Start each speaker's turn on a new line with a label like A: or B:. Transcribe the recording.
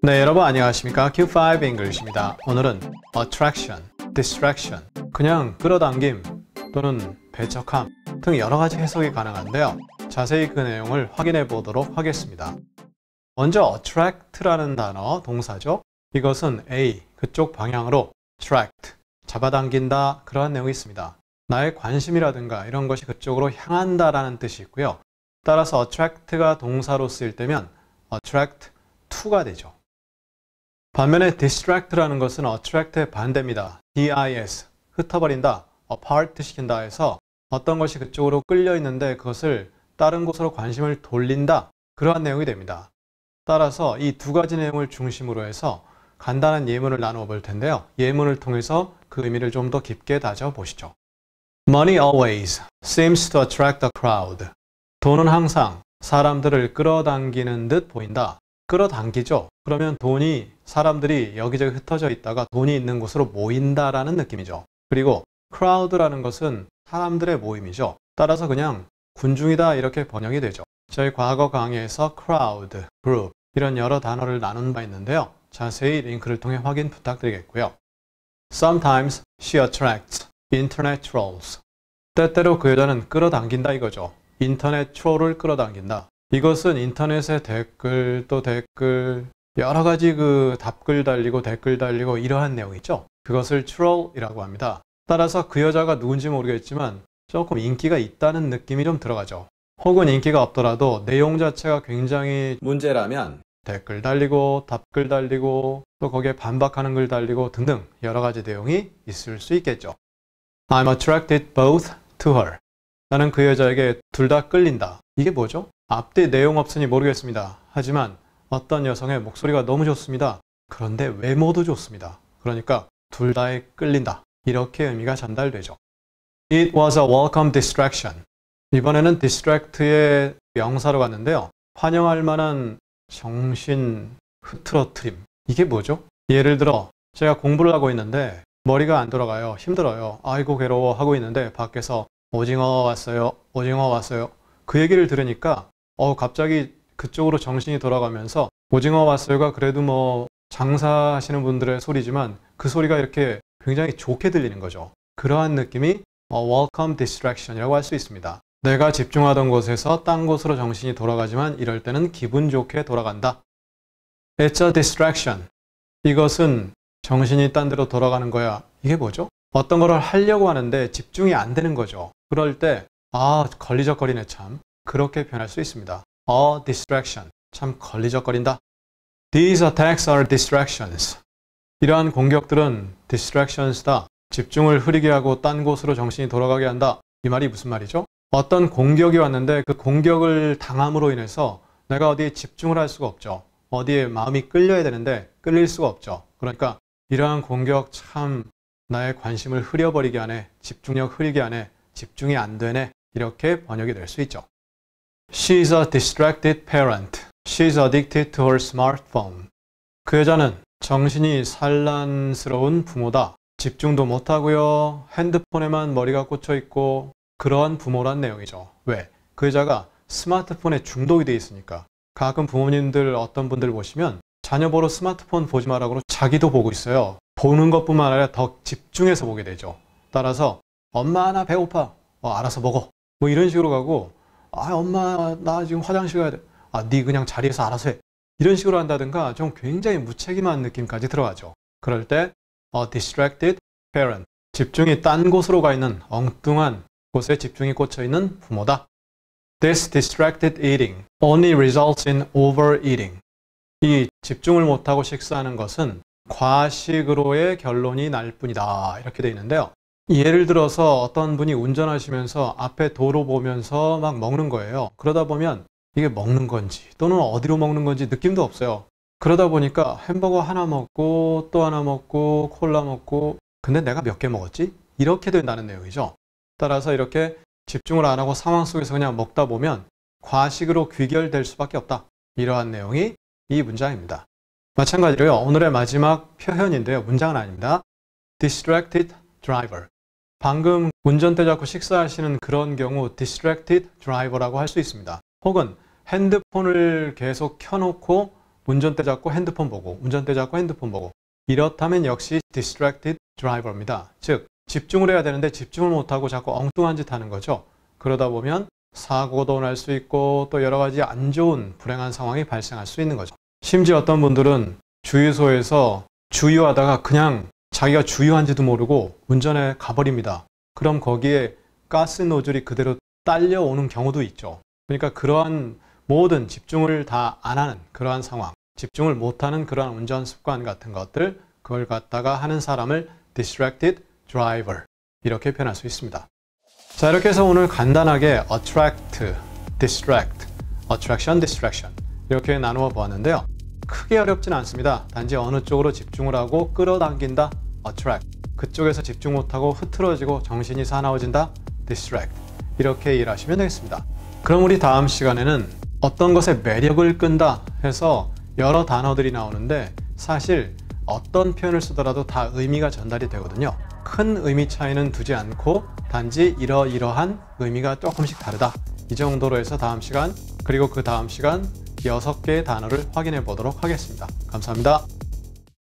A: 네, 여러분 안녕하십니까? Q5 English입니다. 오늘은 attraction, distraction, 그냥 끌어당김 또는 배척함 등 여러 가지 해석이 가능한데요. 자세히 그 내용을 확인해 보도록 하겠습니다. 먼저 attract라는 단어 동사죠. 이것은 A 그쪽 방향으로 a tract 잡아당긴다 그러한 내용이 있습니다. 나의 관심이라든가 이런 것이 그쪽으로 향한다라는 뜻이 있고요. 따라서 attract가 동사로 쓰일 때면 attract to가 되죠. 반면에 distract라는 것은 attract의 반대입니다. dis, 흩어버린다, apart 시킨다 해서 어떤 것이 그쪽으로 끌려 있는데 그것을 다른 곳으로 관심을 돌린다 그러한 내용이 됩니다. 따라서 이 두 가지 내용을 중심으로 해서 간단한 예문을 나누어 볼 텐데요. 예문을 통해서 그 의미를 좀 더 깊게 다져보시죠. Money always seems to attract a crowd. 돈은 항상 사람들을 끌어당기는 듯 보인다. 끌어당기죠. 그러면 돈이 사람들이 여기저기 흩어져 있다가 돈이 있는 곳으로 모인다라는 느낌이죠. 그리고 크라우드라는 것은 사람들의 모임이죠. 따라서 그냥 군중이다 이렇게 번역이 되죠. 저희 과거 강의에서 크라우드, 그룹 이런 여러 단어를 나눈 바 있는데요. 자세히 링크를 통해 확인 부탁드리겠고요. Sometimes she attracts internet trolls. 때때로 그 여자는 끌어당긴다 이거죠. 인터넷 트롤을 끌어당긴다. 이것은 인터넷에 댓글 또 댓글 여러 가지 그 답글 달리고 댓글 달리고 이러한 내용 이죠 그것을 트롤이라고 합니다. 따라서 그 여자가 누군지 모르겠지만 조금 인기가 있다는 느낌이 좀 들어가죠. 혹은 인기가 없더라도 내용 자체가 굉장히 문제라면 댓글 달리고 답글 달리고 또 거기에 반박하는 글 달리고 등등 여러 가지 내용이 있을 수 있겠죠. I'm attracted both to her. 나는 그 여자에게 둘 다 끌린다. 이게 뭐죠? 앞뒤 내용 없으니 모르겠습니다. 하지만 어떤 여성의 목소리가 너무 좋습니다. 그런데 외모도 좋습니다. 그러니까 둘 다에 끌린다. 이렇게 의미가 전달되죠. It was a welcome distraction. 이번에는 distract의 명사로 갔는데요. 환영할 만한 정신 흐트러트림. 이게 뭐죠? 예를 들어 제가 공부를 하고 있는데 머리가 안 돌아가요. 힘들어요. 아이고 괴로워 하고 있는데 밖에서 오징어 왔어요. 오징어 왔어요. 그 얘기를 들으니까 어, 갑자기 그쪽으로 정신이 돌아가면서 오징어 맛술과 그래도 뭐 장사하시는 분들의 소리지만 그 소리가 이렇게 굉장히 좋게 들리는 거죠. 그러한 느낌이 어, welcome distraction이라고 할 수 있습니다. 내가 집중하던 곳에서 딴 곳으로 정신이 돌아가지만 이럴 때는 기분 좋게 돌아간다. It's a distraction. 이것은 정신이 딴 데로 돌아가는 거야. 이게 뭐죠? 어떤 걸 하려고 하는데 집중이 안 되는 거죠. 그럴 때, 아, 걸리적거리네 참. 그렇게 표현할 수 있습니다. a distraction. 참 걸리적거린다. These attacks are distractions. 이러한 공격들은 distractions다. 집중을 흐리게 하고 딴 곳으로 정신이 돌아가게 한다. 이 말이 무슨 말이죠? 어떤 공격이 왔는데 그 공격을 당함으로 인해서 내가 어디에 집중을 할 수가 없죠. 어디에 마음이 끌려야 되는데 끌릴 수가 없죠. 그러니까 이러한 공격 참 나의 관심을 흐려버리게 하네. 집중력 흐리게 하네. 집중이 안 되네. 이렇게 번역이 될 수 있죠. She's a distracted parent. She's addicted to her smartphone. 그 여자는 정신이 산란스러운 부모다. 집중도 못하고요. 핸드폰에만 머리가 꽂혀 있고 그러한 부모란 내용이죠. 왜? 그 여자가 스마트폰에 중독이 돼 있으니까. 가끔 부모님들 어떤 분들 보시면 자녀 보러 스마트폰 보지 말라고 자기도 보고 있어요. 보는 것뿐만 아니라 더 집중해서 보게 되죠. 따라서 엄마 하나 배고파. 어, 알아서 먹어. 뭐 이런 식으로 가고 아 엄마 나 지금 화장실 가야 돼. 아네 그냥 자리에서 알아서 해. 이런 식으로 한다든가 좀 굉장히 무책임한 느낌까지 들어가죠. 그럴 때 a 어, distracted parent 집중이 딴 곳으로 가 있는 엉뚱한 곳에 집중이 꽂혀 있는 부모다. This distracted eating only results in overeating. 이 집중을 못하고 식사하는 것은 과식으로의 결론이 날 뿐이다. 이렇게 되어 있는데요. 예를 들어서 어떤 분이 운전하시면서 앞에 도로 보면서 막 먹는 거예요. 그러다 보면 이게 먹는 건지 또는 어디로 먹는 건지 느낌도 없어요. 그러다 보니까 햄버거 하나 먹고 또 하나 먹고 콜라 먹고 근데 내가 몇 개 먹었지? 이렇게 된다는 내용이죠. 따라서 이렇게 집중을 안 하고 상황 속에서 그냥 먹다 보면 과식으로 귀결될 수밖에 없다. 이러한 내용이 이 문장입니다. 마찬가지로요. 오늘의 마지막 표현인데요. 문장은 아닙니다. distracted driver. 방금 운전대 잡고 식사하시는 그런 경우 distracted driver라고 할 수 있습니다. 혹은 핸드폰을 계속 켜놓고 운전대 잡고 핸드폰 보고 운전대 잡고 핸드폰 보고 이렇다면 역시 distracted driver입니다. 즉 집중을 해야 되는데 집중을 못하고 자꾸 엉뚱한 짓 하는 거죠. 그러다 보면 사고도 날 수 있고 또 여러 가지 안 좋은 불행한 상황이 발생할 수 있는 거죠. 심지어 어떤 분들은 주유소에서 주유하다가 그냥 자기가 주유한지도 모르고 운전해 가버립니다. 그럼 거기에 가스 노즐이 그대로 딸려오는 경우도 있죠. 그러니까 그러한 모든 집중을 다 안 하는 그러한 상황, 집중을 못하는 그러한 운전 습관 같은 것들, 그걸 갖다가 하는 사람을 distracted driver 이렇게 표현할 수 있습니다. 자, 이렇게 해서 오늘 간단하게 attract, distract, attraction, distraction 이렇게 나누어 보았는데요. 크게 어렵진 않습니다. 단지 어느 쪽으로 집중을 하고 끌어당긴다 attract 그쪽에서 집중 못하고 흐트러지고 정신이 사나워진다 distract 이렇게 일하시면 되겠습니다 그럼 우리 다음 시간에는 어떤 것에 매력을 끈다 해서 여러 단어들이 나오는데 사실 어떤 표현을 쓰더라도 다 의미가 전달이 되거든요 큰 의미 차이는 두지 않고 단지 이러이러한 의미가 조금씩 다르다 이 정도로 해서 다음 시간 그리고 그 다음 시간 6개의 단어를 확인해 보도록 하겠습니다 감사합니다